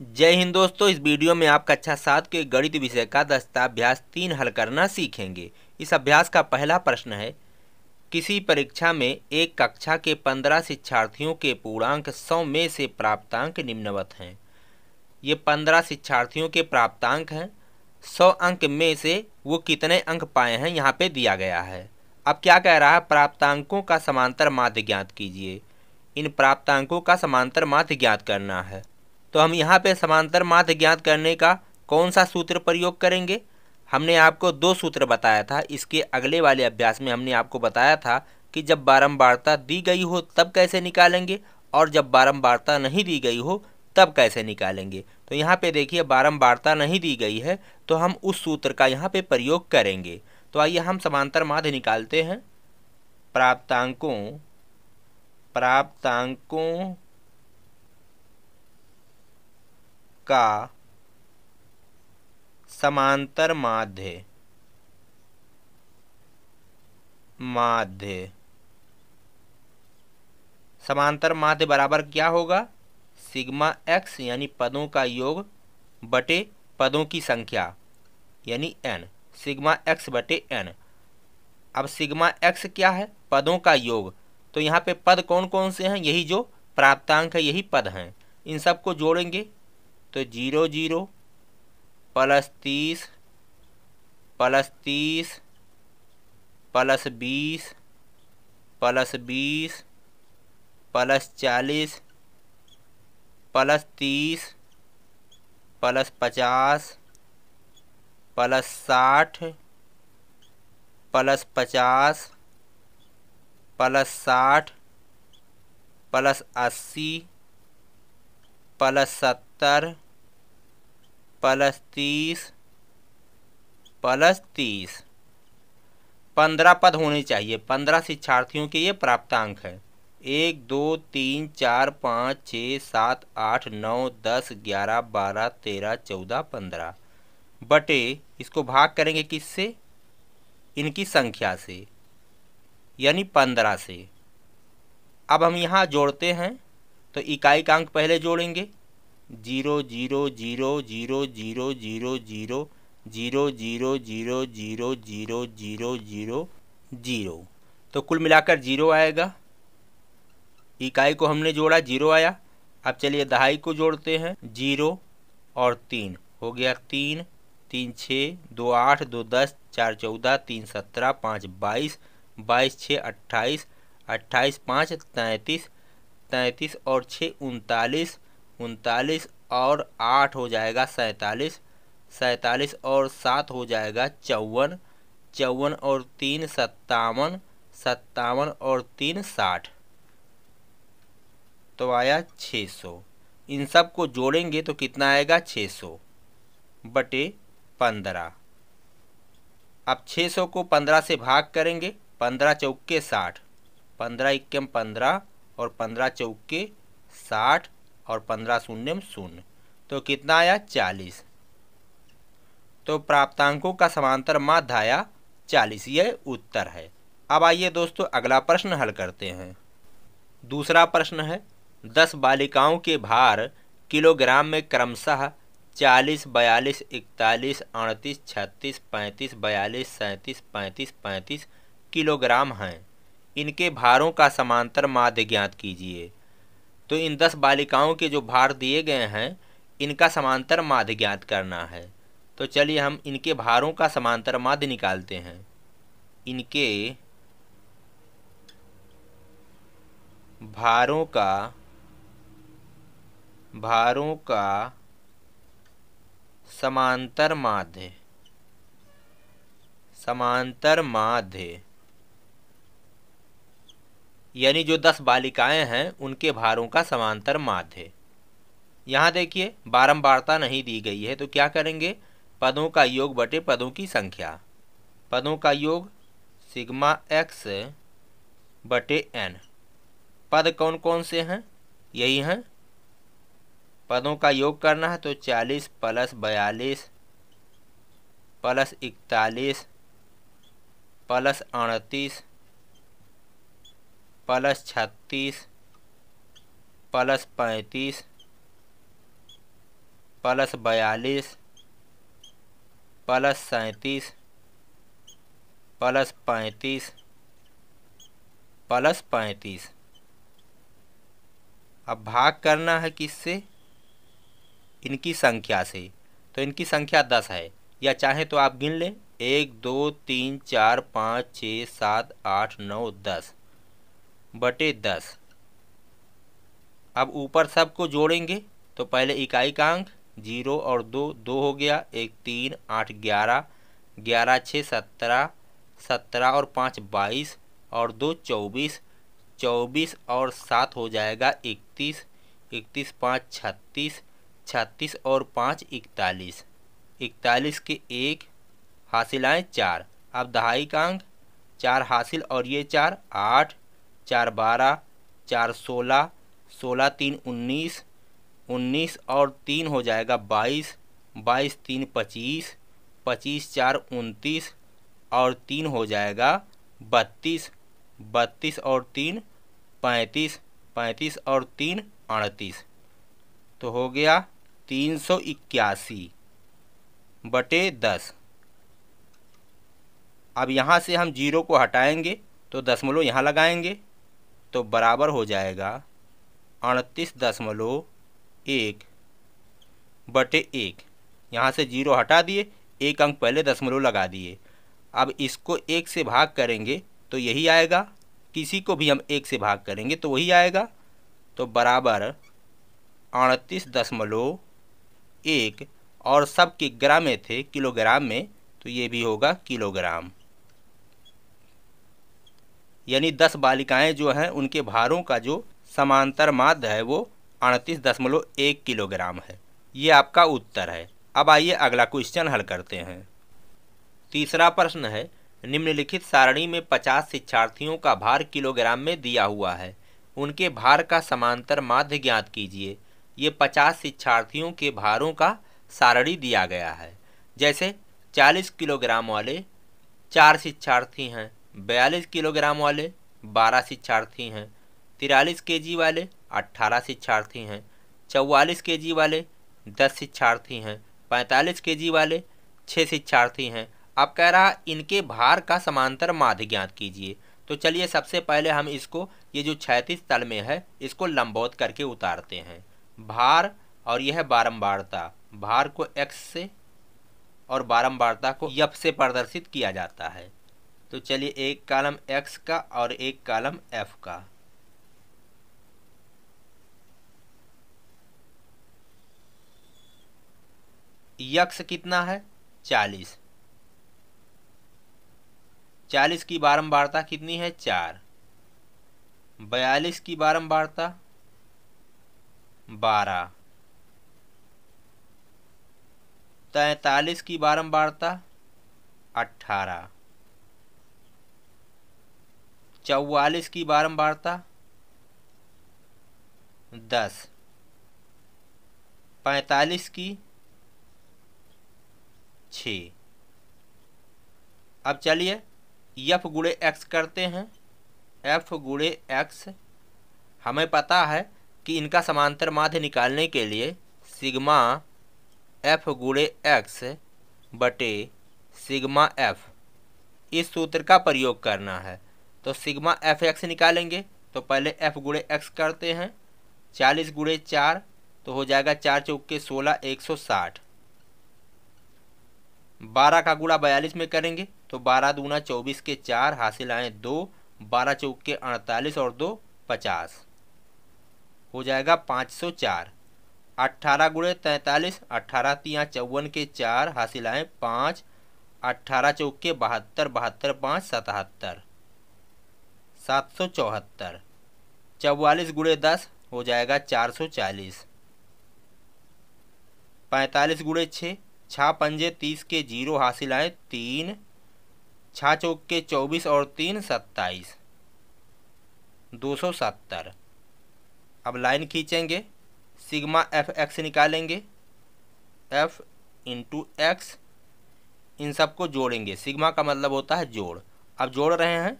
जय हिंद दोस्तों इस वीडियो में आप कक्षा अच्छा सात के गणित विषय का दस्ताभ्यास तीन हल करना सीखेंगे इस अभ्यास का पहला प्रश्न है किसी परीक्षा में एक कक्षा के पंद्रह शिक्षार्थियों के पूर्णांक सौ में से प्राप्तांक निम्नवत हैं ये पंद्रह शिक्षार्थियों के प्राप्तांक हैं सौ अंक में से वो कितने अंक पाए हैं यहाँ पे दिया गया है अब क्या कह रहा है प्राप्तांकों का समांतर माध्य ज्ञात कीजिए इन प्राप्तांकों का समांतर माध्य ज्ञात करना है तो हम यहाँ पे समांतर माध्य ज्ञात करने का कौन सा सूत्र प्रयोग करेंगे हमने आपको दो सूत्र बताया था इसके अगले वाले अभ्यास में हमने आपको बताया था कि जब बारंबारता दी गई हो तब कैसे निकालेंगे और जब बारंबारता नहीं दी गई हो तब कैसे निकालेंगे तो यहाँ पे देखिए बारंबारता नहीं दी गई है तो हम उस सूत्र का यहाँ पे प्रयोग करेंगे तो आइए हम समांतर माध्य निकालते हैं प्राप्तांकों प्राप्तांकों का समांतर माध्य माध्य समांतर माध्य बराबर क्या होगा सिग्मा एक्स यानी पदों का योग बटे पदों की संख्या यानी एन सिग्मा एक्स बटे एन अब सिग्मा एक्स क्या है पदों का योग तो यहाँ पे पद कौन कौन से हैं यही जो प्राप्तांक है यही पद हैं इन सबको जोड़ेंगे तो जीरो जीरो प्लस तीस प्लस तीस प्लस बीस प्लस बीस प्लस चालीस प्लस तीस प्लस पचास प्लस साठ प्लस पचास प्लस साठ प्लस अस्सी प्लस सत्तर प्लस तीस प्लस तीस पंद्रह पद होने चाहिए पंद्रह शिक्षार्थियों के ये प्राप्तांक है एक दो तीन चार पाँच छः सात आठ नौ दस ग्यारह बारह तेरह चौदह पंद्रह बटे इसको भाग करेंगे किससे इनकी संख्या से यानी पंद्रह से अब हम यहाँ जोड़ते हैं तो इकाई का अंक पहले जोड़ेंगे zero zero zero zero zero zero zero zero zero zero zero zero zero zero zero तो कुल मिलाकर जीरो आएगा इकाई को हमने जोड़ा जीरो आया अब चलिए दहाई को जोड़ते हैं जीरो और तीन हो गया तीन तीन छः दो आठ दो दस चार चौदह तीन सत्रह पाँच बाईस बाईस छः अट्ठाईस अट्ठाईस पाँच तैंतीस तैंतीस और छः उनतालीस उनतालीस और आठ हो जाएगा सैंतालीस सैंतालीस और सात हो जाएगा चौवन चौवन और तीन सत्तावन सत्तावन और तीन साठ तो आया छः सौ इन सब को जोड़ेंगे तो कितना आएगा छः सौ बटे पंद्रह अब छः सौ को पंद्रह से भाग करेंगे पंद्रह चौके साठ पंद्रह इक्कीम पंद्रह और पंद्रह चौके साठ और पंद्रह शून्य में शून्य तो कितना आया चालीस तो प्राप्तांकों का समांतर आया चालीस ये उत्तर है अब आइए दोस्तों अगला प्रश्न हल करते हैं दूसरा प्रश्न है दस बालिकाओं के भार किलोग्राम में क्रमशः चालीस बयालीस इकतालीस अड़तीस छत्तीस पैंतीस बयालीस सैंतीस पैंतीस पैंतीस किलोग्राम हैं इनके भारों का समांतर माध्य ज्ञात कीजिए तो इन दस बालिकाओं के जो भार दिए गए हैं इनका समांतर माध्य ज्ञात करना है तो चलिए हम इनके भारों का समांतर माध्य निकालते हैं इनके भारों का भारों का समांतर माध्य समांतर माध्य यानी जो दस बालिकाएं हैं उनके भारों का समांतर माध्य यहाँ देखिए बारंबारता नहीं दी गई है तो क्या करेंगे पदों का योग बटे पदों की संख्या पदों का योग सिग्मा एक्स बटे एन पद कौन कौन से हैं यही हैं पदों का योग करना है तो चालीस प्लस बयालीस प्लस इकतालीस प्लस अड़तीस प्लस छत्तीस प्लस पैंतीस प्लस बयालीस प्लस सैंतीस प्लस पैंतीस प्लस पैंतीस अब भाग करना है किससे इनकी संख्या से तो इनकी संख्या दस है या चाहे तो आप गिन लें एक दो तीन चार पाँच छः सात आठ नौ दस बटे दस अब ऊपर सब को जोड़ेंगे तो पहले इकाई का अंक जीरो और दो दो हो गया एक तीन आठ ग्यारह ग्यारह छः सत्रह सत्रह और पाँच बाईस और दो चौबीस चौबीस और सात हो जाएगा इकतीस इकतीस पाँच छत्तीस छत्तीस और पाँच इकतालीस इकतालीस के एक हासिल आए चार अब दहाई का अंक चार हासिल और ये चार आठ चार बारह चार सोलह सोलह तीन उन्नीस उन्नीस और तीन हो जाएगा बाईस बाईस तीन पच्चीस पच्चीस चार उनतीस और तीन हो जाएगा बत्तीस बत्तीस और तीन पैंतीस पैंतीस और तीन अड़तीस तो हो गया तीन सौ इक्यासी बटे दस अब यहाँ से हम जीरो को हटाएंगे तो दसमलव यहाँ लगाएंगे तो बराबर हो जाएगा अड़तीस दशमलव एक बटे एक यहाँ से जीरो हटा दिए एक अंक पहले दशमलव लगा दिए अब इसको एक से भाग करेंगे तो यही आएगा किसी को भी हम एक से भाग करेंगे तो वही आएगा तो बराबर अड़तीस दशमलव एक और सब के ग्राम में थे किलोग्राम में तो ये भी होगा किलोग्राम यानी दस बालिकाएं जो हैं उनके भारों का जो समांतर माध्य है वो अड़तीस दशमलव एक किलोग्राम है ये आपका उत्तर है अब आइए अगला क्वेश्चन हल करते हैं तीसरा प्रश्न है निम्नलिखित सारणी में पचास शिक्षार्थियों का भार किलोग्राम में दिया हुआ है उनके भार का समांतर माध्य ज्ञात कीजिए ये पचास शिक्षार्थियों के भारों का सारणी दिया गया है जैसे चालीस किलोग्राम वाले चार शिक्षार्थी हैं बयालीस किलोग्राम वाले बारह शिक्षार्थी हैं तिरालीस के जी वाले अट्ठारह शिक्षार्थी हैं चौवालीस के जी वाले दस शिक्षार्थी हैं पैंतालीस के जी वाले छः शिक्षार्थी हैं अब कह रहा इनके भार का समांतर माध्य ज्ञात कीजिए तो चलिए सबसे पहले हम इसको ये जो छैतीस तल में है इसको लंबौत करके उतारते हैं भार और यह बारंबारता भार को एक्स से और बारंबारता को यप से प्रदर्शित किया जाता है तो चलिए एक कालम एक्स का और एक कालम एफ का यक्स कितना है चालीस चालीस की बारंबारता कितनी है चार बयालीस की बारंबारता बारह तैतालीस की बारंबारता अट्ठारह चौवालीस की बारंबारता दस पैंतालीस की छ अब चलिए यफ गुड़े एक्स करते हैं एफ गुड़े एक्स हमें पता है कि इनका समांतर माध्य निकालने के लिए सिग्मा एफ गुड़े एक्स बटे सिग्मा एफ इस सूत्र का प्रयोग करना है तो सिग्मा एफ एक्स निकालेंगे तो पहले एफ गुड़े एक्स करते हैं चालीस गुड़े चार तो हो जाएगा चार चौके सोलह एक सौ साठ बारह का गुड़ा बयालीस में करेंगे तो बारह दूना चौबीस के चार हासिल आए दो बारह चौके अड़तालीस और दो पचास हो जाएगा पाँच सौ चार अट्ठारह गुड़े तैंतालीस अट्ठारह तिया चौवन के चार हासिल आए पाँच अट्ठारह चौके बहत्तर बहत्तर पाँच सतहत्तर सात सौ चौहत्तर चौवालीस गुड़े दस हो जाएगा चार सौ चालीस पैंतालीस गुड़े छः छः पंजे तीस के जीरो हासिल आए तीन छः चौक के चौबीस और तीन सत्ताईस दो सौ सत्तर अब लाइन खींचेंगे सिग्मा एफ एक्स निकालेंगे एफ इंटू एक्स इन सबको जोड़ेंगे सिग्मा का मतलब होता है जोड़ अब जोड़ रहे हैं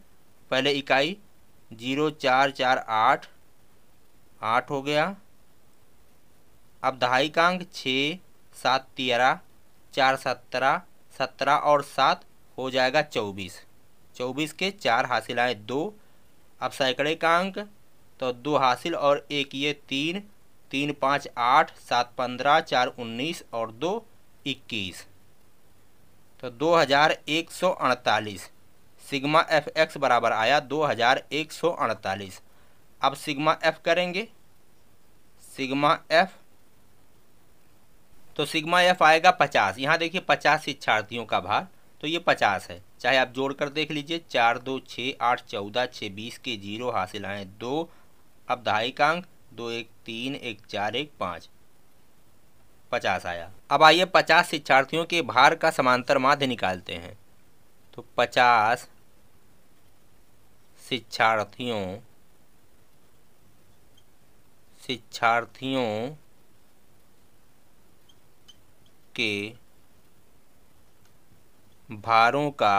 पहले इकाई जीरो चार चार आठ आठ हो गया अब दहाई का अंक छः सात तेरह चार सत्रह सत्रह और सात हो जाएगा चौबीस चौबीस के चार हासिल आए दो अब सैकड़े का अंक तो दो हासिल और एक ये तीन तीन पाँच आठ सात पंद्रह चार उन्नीस और दो इक्कीस तो दो हज़ार एक सौ अड़तालीस सिग्मा एफ एक्स बराबर आया दो हज़ार एक सौ अड़तालीस अब सिग्मा एफ करेंगे सिग्मा एफ तो सिग्मा एफ आएगा पचास यहाँ देखिए पचास शिक्षार्थियों का भार तो ये पचास है चाहे आप जोड़ कर देख लीजिए चार दो छः आठ चौदह छः बीस के जीरो हासिल आए दो अब दहाई का अंक दो एक तीन एक चार एक पाँच पचास आया अब आइए पचास शिक्षार्थियों के भार का समांतर माध्य निकालते हैं तो पचास शिक्षार्थियों शिक्षार्थियों के भारों का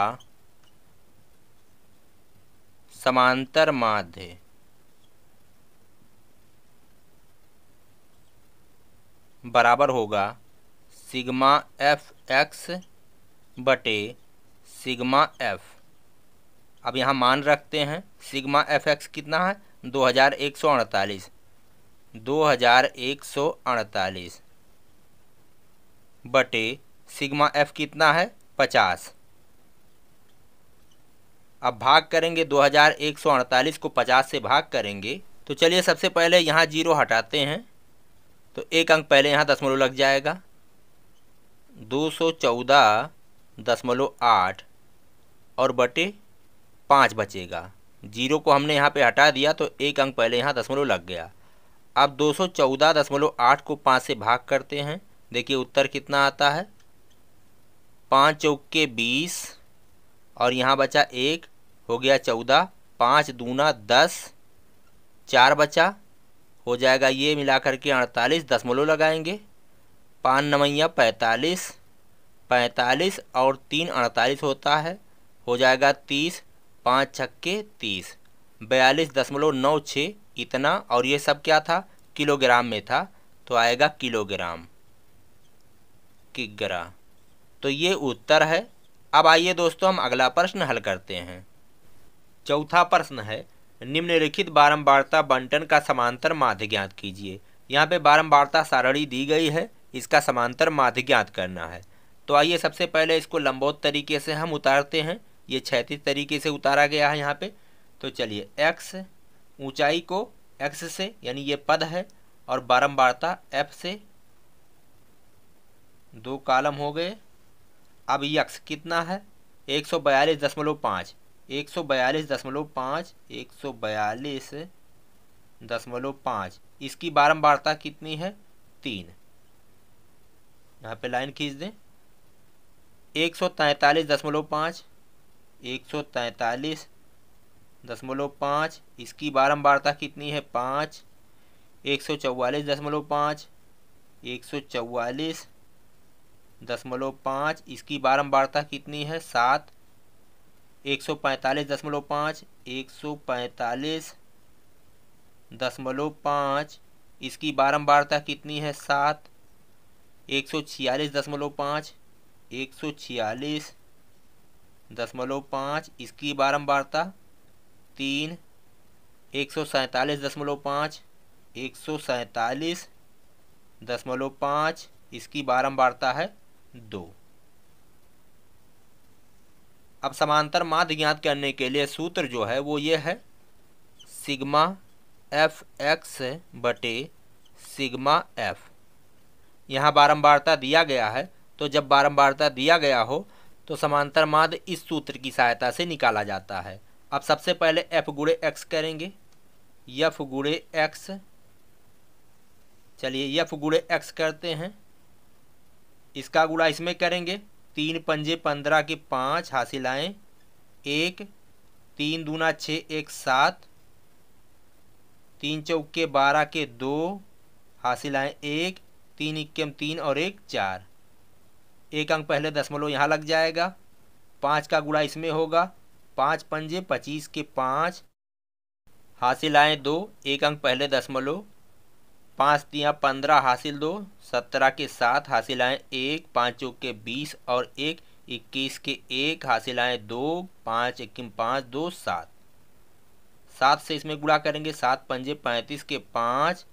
समांतर माध्य बराबर होगा सिग्मा एफ एक्स बटे सिग्मा एफ अब यहाँ मान रखते हैं सिग्मा एफ एक्स कितना है दो हज़ार एक सौ अड़तालीस दो हज़ार एक सौ अड़तालीस बटे सिग्मा एफ कितना है पचास अब भाग करेंगे दो हज़ार एक सौ अड़तालीस को पचास से भाग करेंगे तो चलिए सबसे पहले यहाँ जीरो हटाते हैं तो एक अंक पहले यहाँ दसमलव लग जाएगा दो सौ चौदह दसमलव आठ और बटे पाँच बचेगा जीरो को हमने यहाँ पे हटा दिया तो एक अंक पहले यहाँ दशमलव लग गया अब दो सौ चौदह दशमलव आठ को पाँच से भाग करते हैं देखिए उत्तर कितना आता है पाँच चौके बीस और यहाँ बचा एक हो गया चौदह पाँच दूना दस चार बचा हो जाएगा ये मिला करके अड़तालीस दशमलव लगाएंगे पाँच नवैया पैंतालीस पैंतालीस और तीन अड़तालीस होता है हो जाएगा तीस पाँच छक्के तीस बयालीस दशमलव नौ छः इतना और ये सब क्या था किलोग्राम में था तो आएगा किलोग्राम किग्रा तो ये उत्तर है अब आइए दोस्तों हम अगला प्रश्न हल करते हैं चौथा प्रश्न है निम्नलिखित बारंबारता बंटन का समांतर माध्य ज्ञात कीजिए यहाँ पे बारंबारता सारणी दी गई है इसका समांतर माध्य ज्ञात करना है तो आइए सबसे पहले इसको लंबोत तरीके से हम उतारते हैं ये क्षैतिज तरीके से उतारा गया है यहाँ पे तो चलिए एक्स ऊंचाई को एक्स से यानी ये पद है और बारंबारता एफ से दो कालम हो गए अब यक्स कितना है एक सौ बयालीस दशमलव पाँच एक सौ बयालीस दशमलव पाँच एक सौ बयालीस दशमलव पाँच इसकी बारंबारता कितनी है तीन यहाँ पे लाइन खींच दें एक सौ तैंतालीस दशमलव पाँच एक सौ तैंतालीस दशमलव पाँच इसकी बारंबारता कितनी है पाँच एक सौ चौवालीस दशमलव पाँच एक सौ चौवालीस दशमलव पाँच इसकी बारंबारता कितनी है सात एक सौ पैंतालीस दशमलव पाँच एक सौ पैंतालीस दशमलव पाँच इसकी बारंबारता कितनी है सात एक सौ छियालीस दशमलव पाँच एक सौ छियालीस दशमलव पाँच इसकी बारंबारता तीन एक सौ सैंतालीस दशमलव पाँच एक सौ सैंतालीस दशमलव पाँच इसकी बारंबारता है दो अब समांतर माध्य ज्ञात करने के लिए सूत्र जो है वो ये है सिग्मा एफ एक्स बटे सिग्मा एफ यहाँ बारंबारता दिया गया है तो जब बारंबारता दिया गया हो तो समांतर माद इस सूत्र की सहायता से निकाला जाता है अब सबसे पहले एफ गुड़े एक्स करेंगे यफ गुड़े एक्स चलिए यफ गुड़े एक्स करते हैं इसका गुड़ा इसमें करेंगे तीन पंजे पंद्रह के पाँच हासिल आएँ एक तीन दूना छः एक सात तीन चौके बारह के दो हासिल आएँ एक तीन इक्के तीन और एक चार एक अंक पहले दशमलव यहाँ लग जाएगा पाँच का गुड़ा इसमें होगा पाँच पंजे पच्चीस के पाँच हासिल आए दो एक अंक पहले दशमलव पाँच तियाँ पंद्रह हासिल दो सत्रह के सात हासिल आए एक पाँचों के बीस और एक इक्कीस के एक हासिल आए दो पाँच इक्कीम पाँच दो सात सात से इसमें गुड़ा करेंगे सात पंजे पैंतीस के पाँच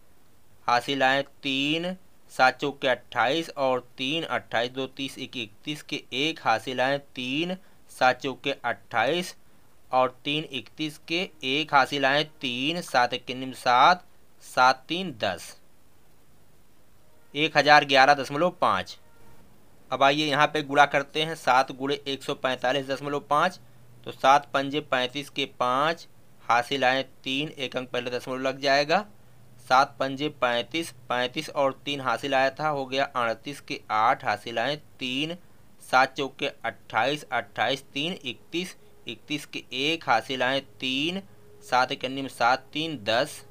हासिल आए तीन सात चौके अट्ठाईस और तीन अट्ठाईस दो तीस एक इकतीस के एक हासिल आए तीन सात चौके अट्ठाईस और तीन इकतीस के एक हासिल आए तीन सात निम सात सात तीन दस एक हज़ार ग्यारह दशमलव पाँच अब आइए यहाँ पे गुड़ा करते हैं सात गुड़े एक सौ पैंतालीस दशमलव पाँच तो सात पंजे पैंतीस के पाँच हासिल आए तीन एक अंक पहले दशमलव लग जाएगा सात पंजे पैंतीस पैंतीस और तीन हासिल आया था हो गया अड़तीस के आठ हासिल आए तीन सात चौके अट्ठाईस अट्ठाईस तीन इकतीस इकतीस के एक हासिल आए तीन सात इकन्नी में सात तीन दस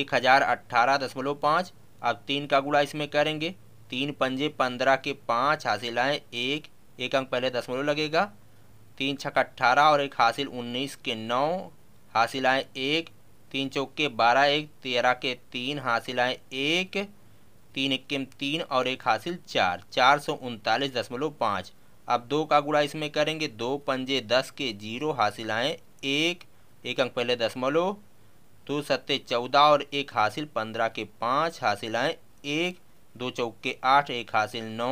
एक हज़ार अट्ठारह दशमलव पाँच अब तीन का गुड़ा इसमें करेंगे तीन पंजे पंद्रह के पाँच हासिल आए एक एक अंक पहले दशमलव लगेगा तीन छक अट्ठारह और एक हासिल उन्नीस के नौ हासिल आए एक तीन चौके बारह एक तेरह के तीन हासिल आए एक तीन इक्कीम तीन और एक हासिल चार चार सौ उनतालीस दशमलव पाँच अब दो का गुड़ा इसमें करेंगे दो पंजे दस के जीरो हासिल आए एक एक अंक पहले दशमलव दो सत्ते चौदह और एक हासिल पंद्रह के पाँच हासिल आए एक दो चौके आठ एक हासिल नौ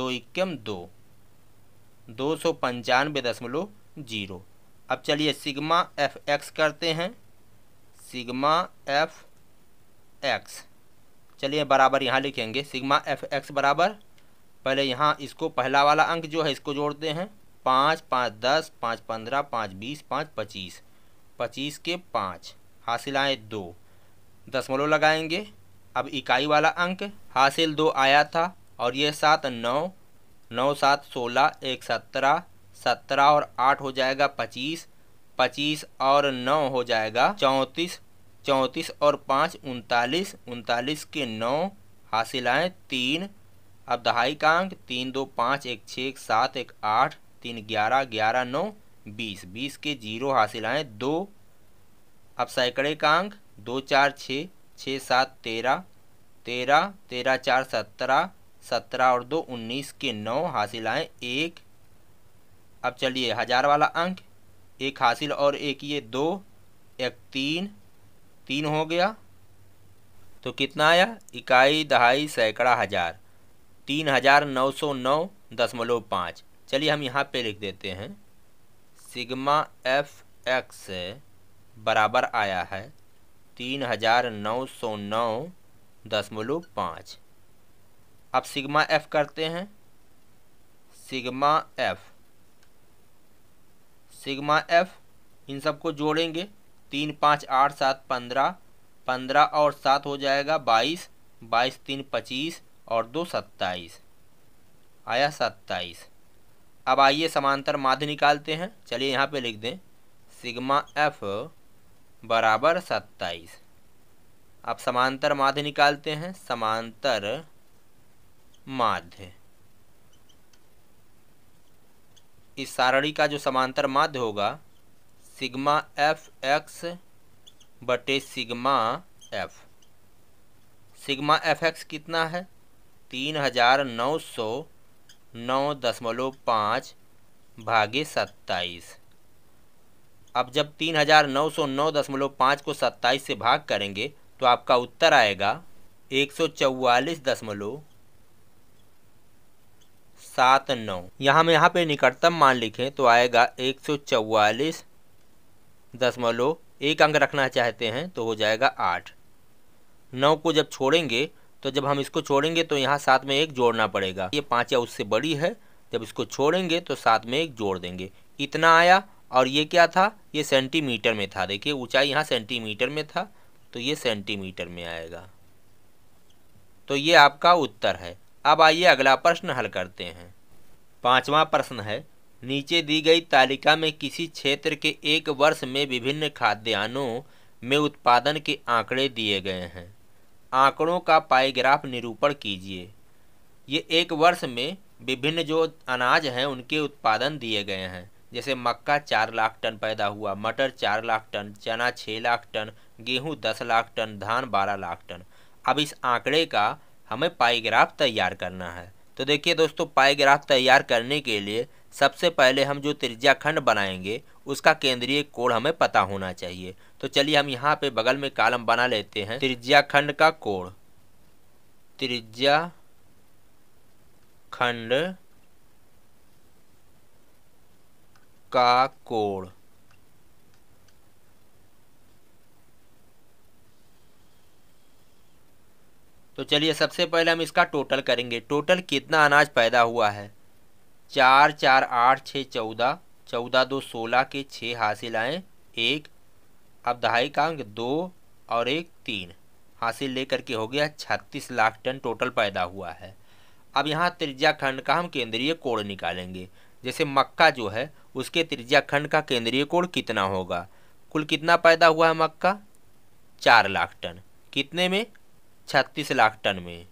दो इक्कीम दो दो सौ पंचानवे दशमलव जीरो अब चलिए सिग्मा एफ एक्स करते हैं सिग्मा एफ एक्स चलिए बराबर यहाँ लिखेंगे सिग्मा एफ एक्स बराबर पहले यहाँ इसको पहला वाला अंक जो है इसको जोड़ते हैं पाँच पाँच दस पाँच पंद्रह पाँच बीस पाँच पच्चीस पच्चीस के पाँच हासिल आए दो दसमलव लगाएंगे अब इकाई वाला अंक हासिल दो आया था और ये सात नौ नौ सात सोलह एक सत्रह सत्रह और आठ हो जाएगा पच्चीस पच्चीस और नौ हो जाएगा चौंतीस चौंतीस और पाँच उनतालीस उनतालीस के नौ हासिल आए तीन अब दहाई का अंक तीन दो पाँच एक छः एक सात एक आठ तीन ग्यारह ग्यारह नौ बीस बीस के जीरो हासिल आए दो अब सैकड़े का अंक दो चार छः छः सात तेरह तेरह तेरह चार सत्रह सत्रह और दो उन्नीस के नौ हासिल आए एक अब चलिए हज़ार वाला अंक एक हासिल और एक ये दो एक तीन तीन हो गया तो कितना आया इकाई दहाई सैकड़ा हज़ार तीन हज़ार नौ सौ नौ दशमलव पाँच चलिए हम यहाँ पे लिख देते हैं सिग्मा एफ एक्स बराबर आया है तीन हज़ार नौ सौ नौ दशमलव पाँच अब सिग्मा एफ करते हैं सिग्मा एफ सिग्मा एफ इन सबको जोड़ेंगे तीन पाँच आठ सात पंद्रह पंद्रह और सात हो जाएगा बाईस बाईस तीन पच्चीस और दो सत्ताईस आया सत्ताईस अब आइए समांतर माध्य निकालते हैं चलिए यहाँ पे लिख दें सिग्मा एफ बराबर सत्ताईस अब समांतर माध्य निकालते हैं समांतर माध्य इस सारणी का जो समांतर माध्य होगा सिग्मा एफ एक्स बटे sigma F sigma F X कितना है तीन हजार नौ सौ नौ दशमलव पाँच भागे सत्ताईस अब जब तीन हजार नौ सौ नौ दशमलव पाँच को सत्ताईस से भाग करेंगे तो आपका उत्तर आएगा एक सौ चौवालीस दशमलव सात नौ यहाँ हम यहाँ पे निकटतम मान लिखें तो आएगा एक सौ चौवालीस दशमलव एक अंक रखना चाहते हैं तो हो जाएगा आठ नौ को जब छोड़ेंगे तो जब हम इसको छोड़ेंगे तो यहाँ सात में एक जोड़ना पड़ेगा ये पाँच या उससे बड़ी है जब इसको छोड़ेंगे तो सात में एक जोड़ देंगे इतना आया और ये क्या था ये सेंटीमीटर में था देखिए ऊंचाई यहाँ सेंटीमीटर में था तो ये सेंटीमीटर में आएगा तो ये आपका उत्तर है अब आइए अगला प्रश्न हल करते हैं पांचवा प्रश्न है नीचे दी गई तालिका में किसी क्षेत्र के एक वर्ष में विभिन्न खाद्यान्नों में उत्पादन के आंकड़े दिए गए हैं आंकड़ों का पाईग्राफ निरूपण कीजिए ये एक वर्ष में विभिन्न जो अनाज हैं उनके उत्पादन दिए गए हैं जैसे मक्का चार लाख टन पैदा हुआ मटर चार लाख टन चना छः लाख टन गेहूँ दस लाख टन धान बारह लाख टन अब इस आंकड़े का हमें पाईग्राफ तैयार करना है तो देखिए दोस्तों पाईग्राफ तैयार करने के लिए सबसे पहले हम जो त्रिज्या खंड बनाएंगे उसका केंद्रीय कोण हमें पता होना चाहिए तो चलिए हम यहाँ पे बगल में कालम बना लेते हैं त्रिज्या खंड का कोण त्रिज्या खंड का कोण तो चलिए सबसे पहले हम इसका टोटल करेंगे टोटल कितना अनाज पैदा हुआ है चार चार आठ छः चौदह चौदह दो सोलह के छः हासिल आए एक अब दहाई का अंक दो और एक तीन हासिल लेकर के हो गया छत्तीस लाख टन टोटल पैदा हुआ है अब यहाँ त्रिज्या खंड का हम केंद्रीय कोण निकालेंगे जैसे मक्का जो है उसके त्रिज्या खंड का केंद्रीय कोण कितना होगा कुल कितना पैदा हुआ है मक्का चार लाख टन कितने में छत्तीस लाख टन में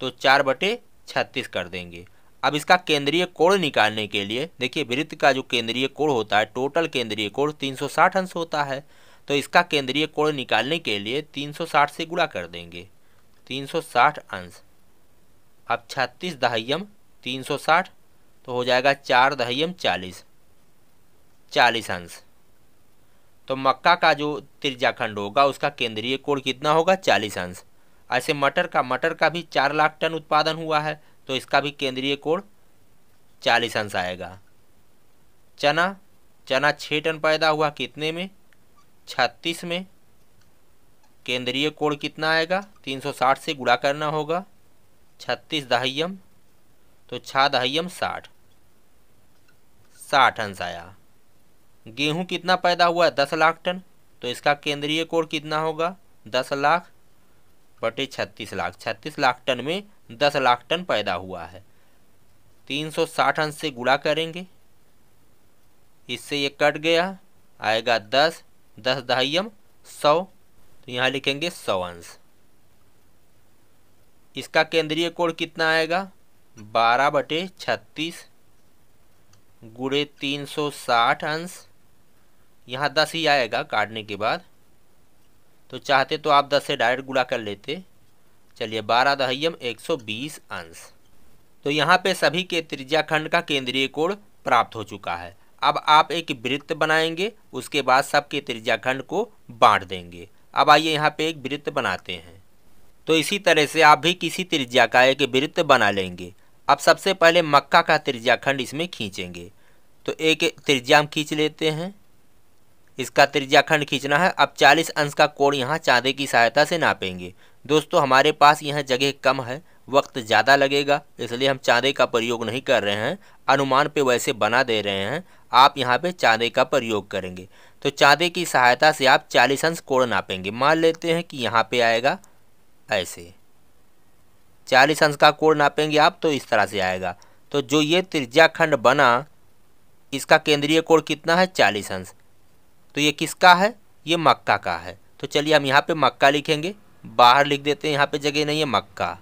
तो चार बटे छत्तीस कर देंगे अब इसका केंद्रीय कोण निकालने के लिए देखिए वृत्त का जो केंद्रीय कोण होता है टोटल केंद्रीय कोण 360 अंश होता है तो इसका केंद्रीय कोण निकालने के लिए 360 से गुणा कर देंगे 360 अंश अब छत्तीस दहयम 360 तो हो जाएगा चार दहयम चालीस चालीस अंश तो मक्का का जो त्रिज्याखंड होगा उसका केंद्रीय कोण कितना होगा चालीस अंश ऐसे मटर का मटर का भी चार लाख टन उत्पादन हुआ है तो इसका भी केंद्रीय कोण चालीस अंश आएगा चना चना छः टन पैदा हुआ कितने में छत्तीस में केंद्रीय कोण कितना आएगा तीन सौ साठ से गुणा करना होगा छत्तीस दहयम तो छः दहयम साठ साठ अंश आया गेहूं कितना पैदा हुआ है दस लाख टन तो इसका केंद्रीय कोर कितना होगा दस लाख बटे छत्तीस लाख छत्तीस लाख टन में दस लाख टन पैदा हुआ है तीन सौ साठ अंश से गुणा करेंगे इससे ये कट गया आएगा दस दस दहाइयम सौ तो यहाँ लिखेंगे सौ अंश इसका केंद्रीय कोण कितना आएगा बारह बटे छत्तीस गुड़े तीन सौ साठ अंश यहाँ दस ही आएगा काटने के बाद तो चाहते तो आप दस से डायरेक्ट गुड़ा कर लेते चलिए बारह दहयम एक सौ बीस अंश तो यहाँ पे सभी के त्रिज्याखंड का केंद्रीय कोण प्राप्त हो चुका है अब आप एक वृत्त बनाएंगे उसके बाद सबके त्रिज्याखंड को बांट देंगे अब आइए यहाँ पे एक वृत्त बनाते हैं तो इसी तरह से आप भी किसी त्रिज्या का एक वृत्त बना लेंगे अब सबसे पहले मक्का का त्रिज्याखंड इसमें खींचेंगे तो एक त्रिज्या हम खींच लेते हैं इसका त्रिज्याखंड खींचना है अब 40 अंश का कोण यहाँ चांदे की सहायता से नापेंगे दोस्तों हमारे पास यहाँ जगह कम है वक्त ज़्यादा लगेगा इसलिए हम चांदे का प्रयोग नहीं कर रहे हैं अनुमान पे वैसे बना दे रहे हैं आप यहाँ पे चांदे का प्रयोग करेंगे तो चांदे की सहायता से आप चालीस अंश कोण नापेंगे मान लेते हैं कि यहाँ पे आएगा ऐसे चालीस अंश का कोण नापेंगे आप तो इस तरह से आएगा तो जो ये त्रिज्याखंड बना इसका केंद्रीय कोण कितना है चालीस अंश तो ये किसका है ये मक्का का है तो चलिए हम यहाँ पे मक्का लिखेंगे बाहर लिख देते हैं यहाँ पे जगह नहीं है मक्का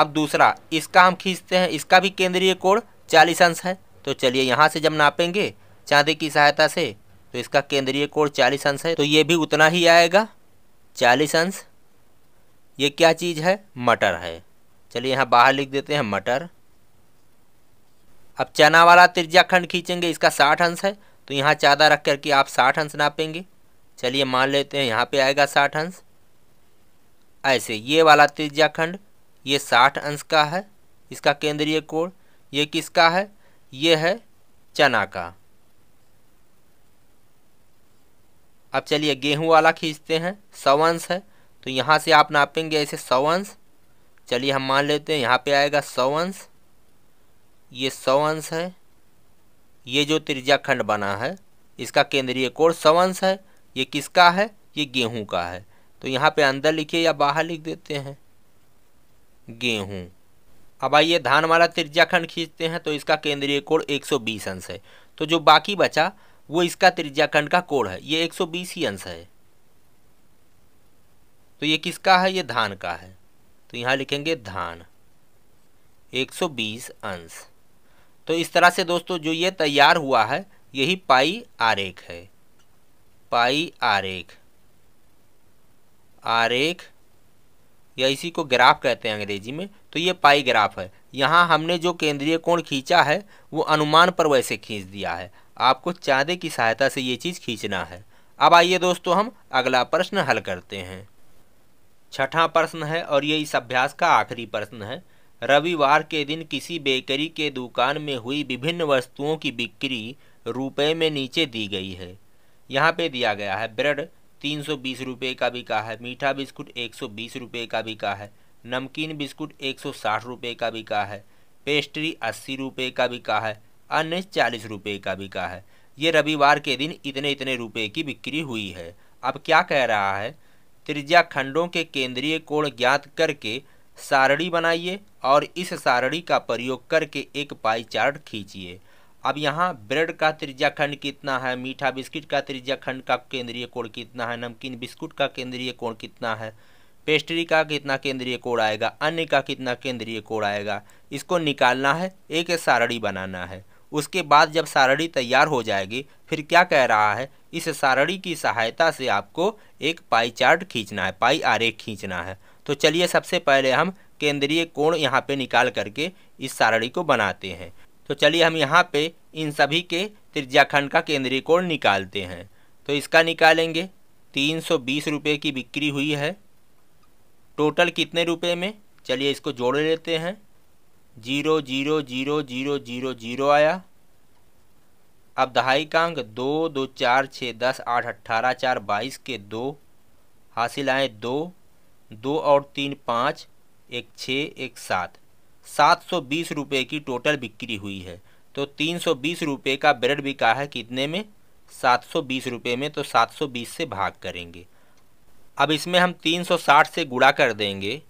अब दूसरा इसका हम खींचते हैं इसका भी केंद्रीय कोण चालीस अंश है तो चलिए यहाँ से जब नापेंगे चांदी की सहायता से तो इसका केंद्रीय कोण चालीस अंश है तो ये भी उतना ही आएगा चालीस अंश ये क्या चीज़ है मटर है चलिए यहाँ बाहर लिख देते हैं मटर अब चना वाला त्रिज्या खंड खींचेंगे इसका साठ अंश है तो यहाँ ज़्यादा रख करके आप साठ अंश नापेंगे चलिए मान लेते हैं यहाँ पे आएगा साठ अंश ऐसे ये वाला त्रिज्या खंड ये साठ अंश का है इसका केंद्रीय कोण ये किसका है ये है चना का अब चलिए गेहूं वाला खींचते हैं सौ अंश है तो यहाँ से आप नापेंगे ऐसे सौ अंश चलिए हम मान लेते हैं यहाँ पे आएगा सौ अंश ये सौ अंश है ये जो त्रिज्याखंड बना है इसका केंद्रीय कोण सवंश है ये किसका है ये गेहूं का है तो यहाँ पे अंदर लिखिए या बाहर लिख देते हैं गेहूं अब आइए धान वाला त्रिज्याखंड खींचते हैं तो इसका केंद्रीय कोण 120 अंश है तो जो बाकी बचा वो इसका त्रिज्याखंड का कोण है ये 120 ही अंश है तो ये किसका है ये धान का है तो यहाँ लिखेंगे धान एक अंश तो इस तरह से दोस्तों जो ये तैयार हुआ है यही पाई आरेख है पाई आरेख आरेख या इसी को ग्राफ कहते हैं अंग्रेजी में तो ये पाई ग्राफ है यहाँ हमने जो केंद्रीय कोण खींचा है वो अनुमान पर वैसे खींच दिया है आपको चांदे की सहायता से ये चीज़ खींचना है अब आइए दोस्तों हम अगला प्रश्न हल करते हैं छठा प्रश्न है और ये इस अभ्यास का आखिरी प्रश्न है रविवार के दिन किसी बेकरी के दुकान में हुई विभिन्न वस्तुओं की बिक्री रुपए में नीचे दी गई है यहाँ पे दिया गया है ब्रेड तीन सौ बीस रुपये का बिका है मीठा बिस्कुट एक सौ बीस रुपये का बिका है नमकीन बिस्कुट एक सौ साठ रुपये का बिका है पेस्ट्री अस्सी रुपये का बिका है अन्य चालीस रुपये का बिका है ये रविवार के दिन इतने इतने रुपये की बिक्री हुई है अब क्या कह रहा है त्रिज्या खंडों के केंद्रीय कोण ज्ञात करके सारणी बनाइए और इस सारणी का प्रयोग करके एक पाई चार्ट खींचिए अब यहाँ ब्रेड का त्रिज्या खंड कितना है मीठा बिस्किट का त्रिज्या खंड का केंद्रीय कोण कितना है नमकीन बिस्कुट का केंद्रीय कोण कितना है पेस्ट्री का कितना केंद्रीय कोण आएगा अन्य का कितना केंद्रीय कोण आएगा इसको निकालना है एक सारणी बनाना है उसके बाद जब सारणी तैयार हो जाएगी फिर क्या कह रहा है इस सारणी की सहायता से आपको एक पाई चार्ट खींचना है पाई आरेख खींचना है तो चलिए सबसे पहले हम केंद्रीय कोण यहाँ पे निकाल करके इस सारणी को बनाते हैं तो चलिए हम यहाँ पे इन सभी के त्रिज्याखंड का केंद्रीय कोण निकालते हैं तो इसका निकालेंगे तीन सौ बीस रुपये की बिक्री हुई है टोटल कितने रुपये में चलिए इसको जोड़ लेते हैं zero zero zero zero zero zero आया अब दहाई का अंक दो दो चार छः दस आठ अट्ठारह चार बाईस के दो हासिल आए दो दो और तीन पाँच एक छः एक सात सात सौ बीस रुपये की टोटल बिक्री हुई है तो तीन सौ बीस रुपये का ब्रेड बिका है कितने में सात सौ बीस रुपये में तो सात सौ बीस से भाग करेंगे अब इसमें हम तीन सौ साठ से गुड़ा कर देंगे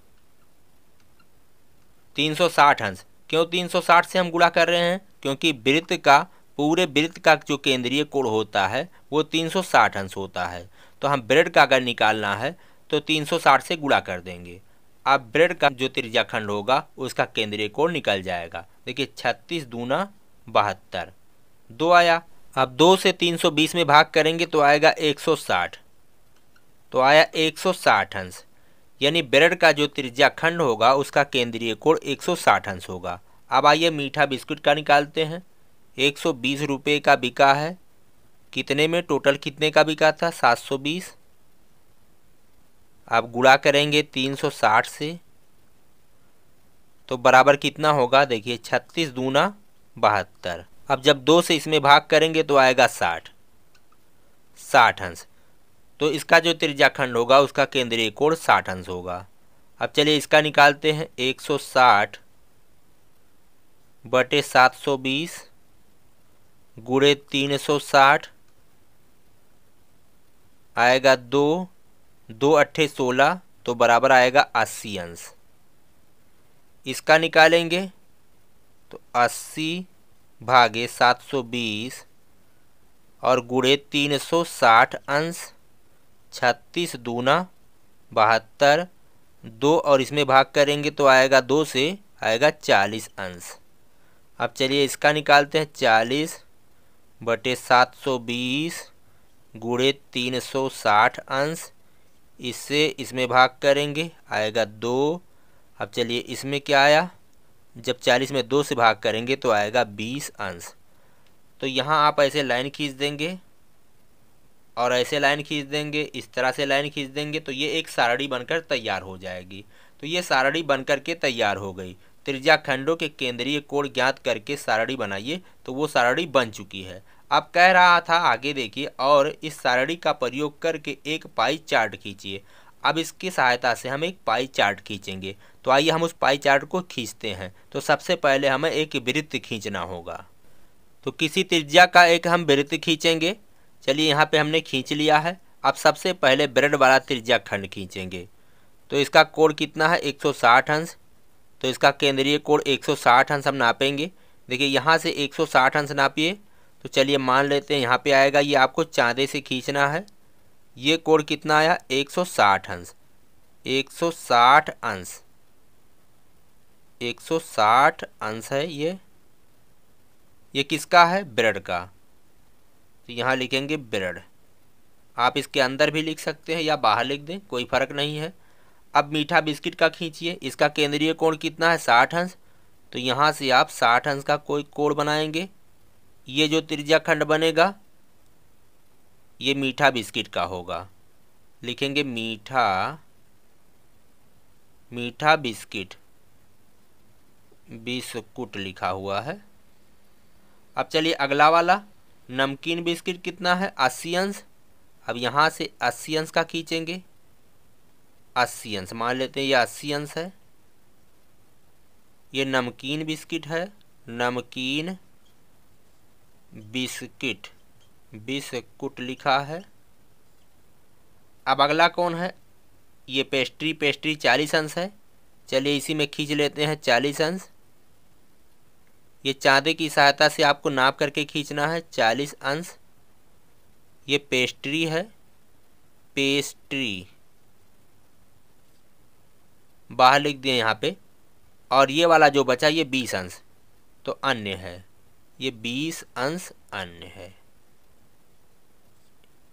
तीन सौ साठ अंश क्यों तीन सौ साठ से हम गुड़ा कर रहे हैं क्योंकि वृत्त का पूरे वृत्त का जो केंद्रीय कोण होता है वो तीन सौ साठ अंश होता है तो हम ब्रेड का अगर निकालना है तो 360 से गुणा कर देंगे अब ब्रेड का जो त्रिज्याखंड होगा उसका केंद्रीय कोण निकल जाएगा देखिए छत्तीस दूना बहत्तर दो आया अब दो से 320 में भाग करेंगे तो आएगा 160 तो आया 160 अंश यानी ब्रेड का जो त्रिज्याखंड होगा उसका केंद्रीय कोण 160 अंश होगा अब आइए मीठा बिस्कुट का निकालते हैं एक रुपए का बिका है कितने में टोटल कितने का बिका था 720 आप गुड़ा करेंगे 360 से तो बराबर कितना होगा देखिए छत्तीस दूना बहत्तर अब जब दो से इसमें भाग करेंगे तो आएगा साठ साठ अंश तो इसका जो त्रिज्याखंड होगा उसका केंद्रीय कोण साठ अंश होगा अब चलिए इसका निकालते हैं एक सौ साठ बटे सात सौ बीस गुड़े तीन सौ साठ आएगा दो दो अट्ठे सोलह तो बराबर आएगा अस्सी अंश इसका निकालेंगे तो अस्सी भागे सात सौ बीस और गुड़े तीन सौ साठ अंश छत्तीस दूना बहत्तर दो और इसमें भाग करेंगे तो आएगा दो से आएगा चालीस अंश अब चलिए इसका निकालते हैं चालीस बटे सात सौ बीस गुड़े तीन सौ साठ अंश इससे इसमें भाग करेंगे आएगा दो अब चलिए इसमें क्या आया जब चालीस में दो से भाग करेंगे तो आएगा बीस अंश तो यहाँ आप ऐसे लाइन खींच देंगे और ऐसे लाइन खींच देंगे इस तरह से लाइन खींच देंगे तो ये एक सारणी बनकर तैयार हो जाएगी तो ये सारणी बनकर के तैयार हो गई त्रिज्या खंडों के केंद्रीय कोण ज्ञात करके सारणी बनाइए तो वो सारणी बन चुकी है अब कह रहा था आगे देखिए और इस सारणी का प्रयोग करके एक पाई चार्ट खींचिए अब इसकी सहायता से हम एक पाई चार्ट खींचेंगे तो आइए हम उस पाई चार्ट को खींचते हैं तो सबसे पहले हमें एक वृत्त खींचना होगा तो किसी त्रिज्या का एक हम वृत्त खींचेंगे चलिए यहाँ पे हमने खींच लिया है अब सबसे पहले ब्रेड वाला त्रिज्या खंड खींचेंगे तो इसका कोण कितना है 160 अंश तो इसका केंद्रीय कोण 160 अंश हम नापेंगे देखिए यहाँ से 160 अंश नापिए तो चलिए मान लेते हैं यहाँ पे आएगा ये आपको चांदे से खींचना है ये कोण कितना आया 160 अंश 160 अंश 160 अंश है ये ये किसका है ब्रेड का तो यहाँ लिखेंगे ब्रेड आप इसके अंदर भी लिख सकते हैं या बाहर लिख दें कोई फ़र्क नहीं है अब मीठा बिस्किट का खींचिए इसका केंद्रीय कोण कितना है साठ अंश तो यहाँ से आप साठ अंश का कोई कोण बनाएंगे ये जो त्रिज्या खंड बनेगा ये मीठा बिस्किट का होगा लिखेंगे मीठा मीठा बिस्किट बिस्कुट लिखा हुआ है अब चलिए अगला वाला नमकीन बिस्किट कितना है अस्सी अंश अब यहाँ से अस्सी अंश का खींचेंगे अस्सी अंश मान लेते हैं ये अस्सी अंश है ये नमकीन बिस्किट है नमकीन बिस्किट बिस्कुट लिखा है अब अगला कौन है ये पेस्ट्री पेस्ट्री चालीस अंश है चलिए इसी में खींच लेते हैं चालीस अंश ये चांदे की सहायता से आपको नाप करके खींचना है चालीस अंश ये पेस्ट्री है पेस्ट्री बाहर लिख दिए यहाँ पे और ये वाला जो बचा ये बीस अंश तो अन्य है ये बीस अंश अन्य है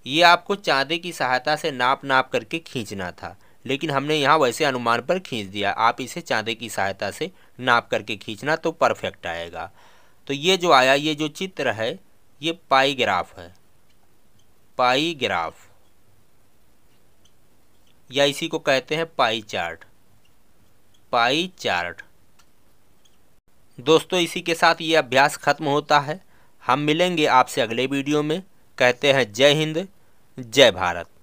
ये आपको चांदे की सहायता से नाप नाप करके खींचना था लेकिन हमने यहाँ वैसे अनुमान पर खींच दिया आप इसे चांदे की सहायता से नाप करके खींचना तो परफेक्ट आएगा तो ये जो आया ये जो चित्र है ये पाई ग्राफ है पाई ग्राफ या इसी को कहते हैं पाई चार्ट पाई चार्ट दोस्तों इसी के साथ ये अभ्यास खत्म होता है हम मिलेंगे आपसे अगले वीडियो में कहते हैं जय हिंद जय भारत